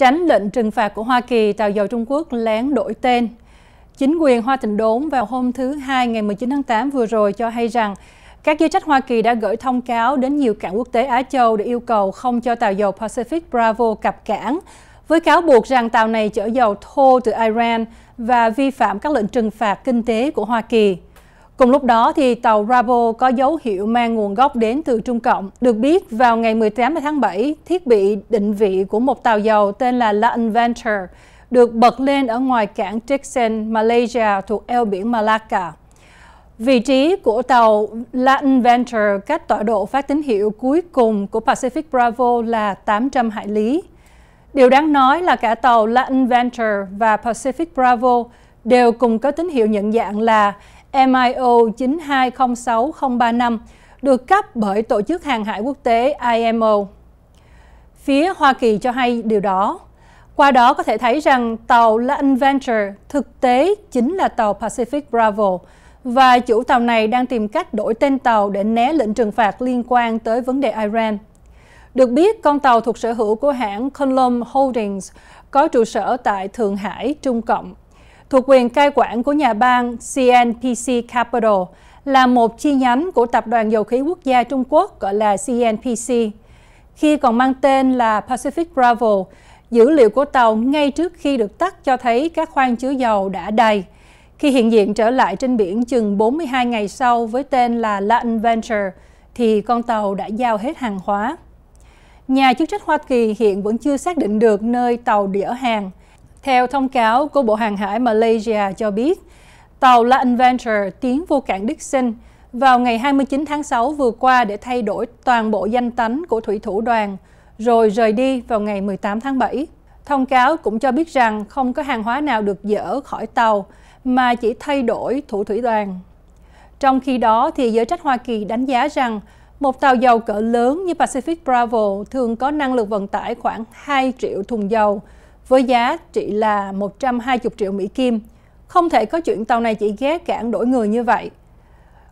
tránh lệnh trừng phạt của Hoa Kỳ tàu dầu Trung Quốc lén đổi tên. Chính quyền Hoa Thịnh Đốn vào hôm thứ Hai ngày 19 tháng 8 vừa rồi cho hay rằng các giới trách Hoa Kỳ đã gửi thông cáo đến nhiều cảng quốc tế Á Châu để yêu cầu không cho tàu dầu Pacific Bravo cập cảng, với cáo buộc rằng tàu này chở dầu thô từ Iran và vi phạm các lệnh trừng phạt kinh tế của Hoa Kỳ. Cùng lúc đó, thì tàu Bravo có dấu hiệu mang nguồn gốc đến từ Trung Cộng. Được biết, vào ngày 18 tháng 7, thiết bị định vị của một tàu dầu tên là La Inventor được bật lên ở ngoài cảng Jackson, Malaysia thuộc eo biển Malacca. Vị trí của tàu La Inventor cách tọa độ phát tín hiệu cuối cùng của Pacific Bravo là 800 hải lý. Điều đáng nói là cả tàu La Inventor và Pacific Bravo đều cùng có tín hiệu nhận dạng là MIO 9206035 được cấp bởi Tổ chức Hàng hải Quốc tế IMO. Phía Hoa Kỳ cho hay điều đó. Qua đó có thể thấy rằng tàu La Adventure thực tế chính là tàu Pacific Bravo và chủ tàu này đang tìm cách đổi tên tàu để né lệnh trừng phạt liên quan tới vấn đề Iran. Được biết, con tàu thuộc sở hữu của hãng Colum Holdings có trụ sở tại Thượng Hải, Trung Cộng thuộc quyền cai quản của nhà bang CNPC Capital, là một chi nhánh của Tập đoàn Dầu khí Quốc gia Trung Quốc gọi là CNPC. Khi còn mang tên là Pacific Bravo, dữ liệu của tàu ngay trước khi được tắt cho thấy các khoang chứa dầu đã đầy. Khi hiện diện trở lại trên biển chừng 42 ngày sau với tên là La Adventure, thì con tàu đã giao hết hàng hóa. Nhà chức trách Hoa Kỳ hiện vẫn chưa xác định được nơi tàu đĩa hàng, theo thông cáo của Bộ Hàng hải Malaysia cho biết, tàu La Adventure tiến vô cảng Dixon vào ngày 29 tháng 6 vừa qua để thay đổi toàn bộ danh tánh của thủy thủ đoàn, rồi rời đi vào ngày 18 tháng 7. Thông cáo cũng cho biết rằng không có hàng hóa nào được dỡ khỏi tàu, mà chỉ thay đổi thủ thủy đoàn. Trong khi đó, thì giới trách Hoa Kỳ đánh giá rằng một tàu dầu cỡ lớn như Pacific Bravo thường có năng lực vận tải khoảng 2 triệu thùng dầu, với giá trị là 120 triệu Mỹ Kim. Không thể có chuyện tàu này chỉ ghé cảng đổi người như vậy.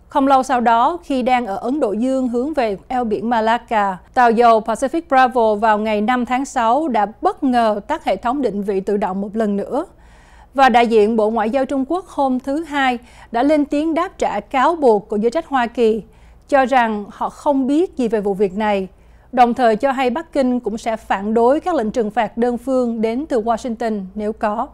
Không lâu sau đó, khi đang ở Ấn Độ Dương hướng về eo biển Malacca, tàu dầu Pacific Bravo vào ngày 5 tháng 6 đã bất ngờ tắt hệ thống định vị tự động một lần nữa. Và đại diện Bộ Ngoại giao Trung Quốc hôm thứ Hai đã lên tiếng đáp trả cáo buộc của giới trách Hoa Kỳ, cho rằng họ không biết gì về vụ việc này đồng thời cho hay Bắc Kinh cũng sẽ phản đối các lệnh trừng phạt đơn phương đến từ Washington nếu có.